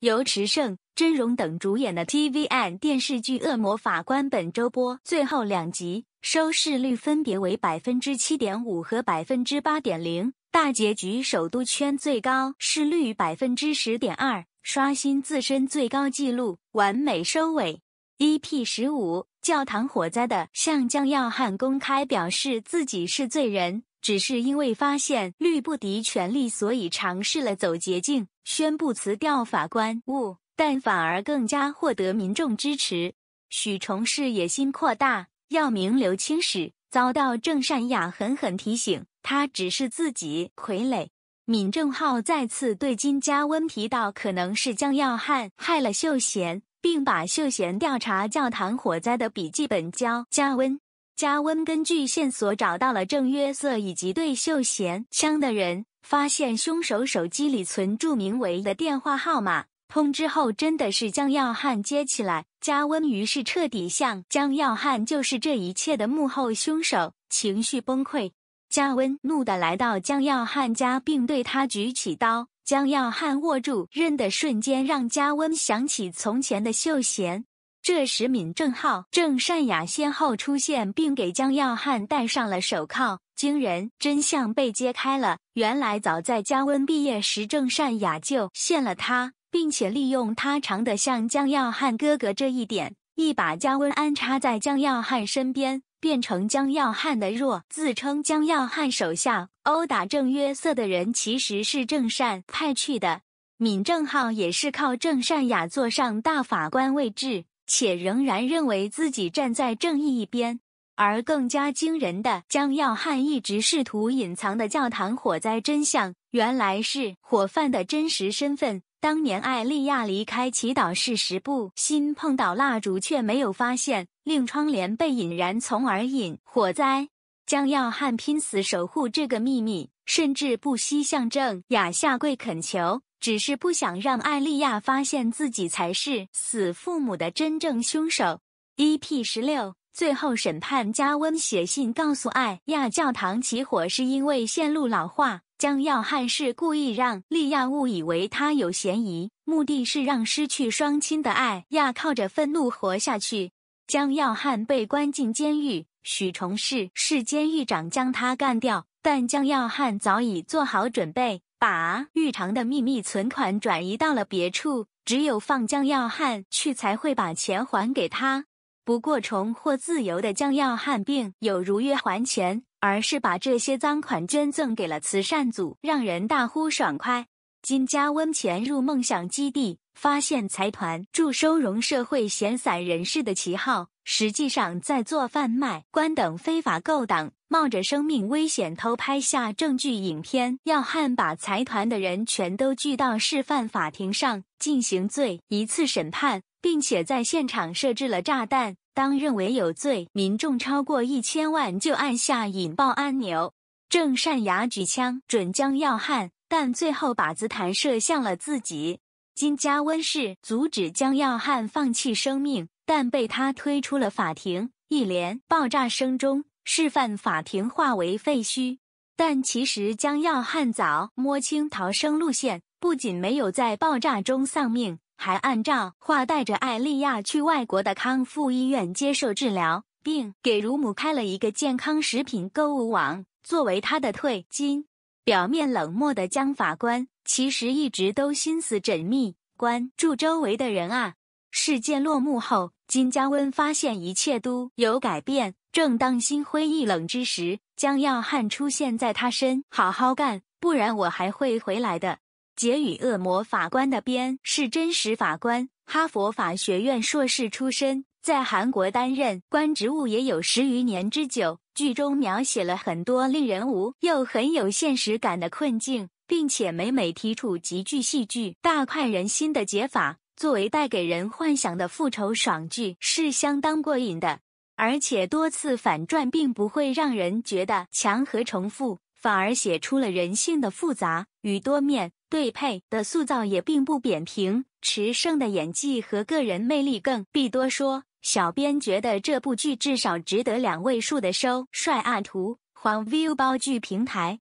由池晟、真荣等主演的 TVN 电视剧《恶魔法官》本周播最后两集，收视率分别为百分之七点五和百分之八点零。大结局首都圈最高是率百分之十点二，刷新自身最高纪录，完美收尾。EP 十五《教堂火灾》的向江要汉公开表示自己是罪人。只是因为发现律不敌权力，所以尝试了走捷径，宣布辞掉法官务，但反而更加获得民众支持。许崇世野心扩大，要名留青史，遭到郑善雅狠狠提醒，他只是自己傀儡。闵正浩再次对金家温提到，可能是江耀汉害了秀贤，并把秀贤调查教堂火灾的笔记本交家温。加温根据线索找到了郑约瑟以及对秀贤枪的人，发现凶手手机里存注明为的电话号码。通知后，真的是江耀汉接起来。加温于是彻底向江耀汉就是这一切的幕后凶手，情绪崩溃。加温怒的来到江耀汉家，并对他举起刀。江耀汉握住刃的瞬间，让加温想起从前的秀贤。这时，闵正浩、郑善雅先后出现，并给江耀汉戴上了手铐。惊人真相被揭开了，原来早在姜温毕业时，郑善雅就陷了他，并且利用他长得像江耀汉哥哥这一点，一把将温安插在江耀汉身边，变成江耀汉的弱。自称江耀汉手下殴打郑约瑟的人，其实是郑善派去的。闵正浩也是靠郑善雅坐上大法官位置。且仍然认为自己站在正义一边，而更加惊人的，将耀汉一直试图隐藏的教堂火灾真相，原来是火贩的真实身份。当年艾莉亚离开祈祷室时，不心碰到蜡烛，却没有发现，令窗帘被引燃，从而引火灾。将耀汉拼死守护这个秘密，甚至不惜向正雅下跪恳求。只是不想让艾利亚发现自己才是死父母的真正凶手。E.P. 十六最后审判，加温写信告诉艾亚，教堂起火是因为线路老化。江耀汉是故意让莉亚误以为他有嫌疑，目的是让失去双亲的艾亚靠着愤怒活下去。江耀汉被关进监狱，许崇世是监狱长将他干掉，但江耀汉早已做好准备。把日常的秘密存款转移到了别处，只有放江耀汉去才会把钱还给他。不过重获自由的江耀汉并有如约还钱，而是把这些赃款捐赠给了慈善组，让人大呼爽快。金家温潜入梦想基地，发现财团助收容社会闲散人士的旗号。实际上在做贩卖官等非法勾当，冒着生命危险偷拍下证据影片。耀汉把财团的人全都聚到示范法庭上进行罪一次审判，并且在现场设置了炸弹。当认为有罪民众超过一千万，就按下引爆按钮。郑善雅举枪准将耀汉，但最后靶子弹射向了自己。金家温氏阻止江耀汉放弃生命。但被他推出了法庭，一连爆炸声中，示范法庭化为废墟。但其实将要汉早摸清逃生路线，不仅没有在爆炸中丧命，还按照话带着艾利亚去外国的康复医院接受治疗，并给乳母开了一个健康食品购物网作为他的退金。表面冷漠的江法官，其实一直都心思缜密，关注周围的人啊。事件落幕后。金家温发现一切都有改变，正当心灰意冷之时，江耀汉出现在他身，好好干，不然我还会回来的。结语恶魔法官的编是真实法官，哈佛法学院硕士出身，在韩国担任官职务也有十余年之久。剧中描写了很多令人无又很有现实感的困境，并且每每提出极具戏剧、大快人心的解法。作为带给人幻想的复仇爽剧是相当过瘾的，而且多次反转并不会让人觉得强和重复，反而写出了人性的复杂与多面。对配的塑造也并不扁平，池盛的演技和个人魅力更必多说。小编觉得这部剧至少值得两位数的收。帅啊图黄 view 包剧平台。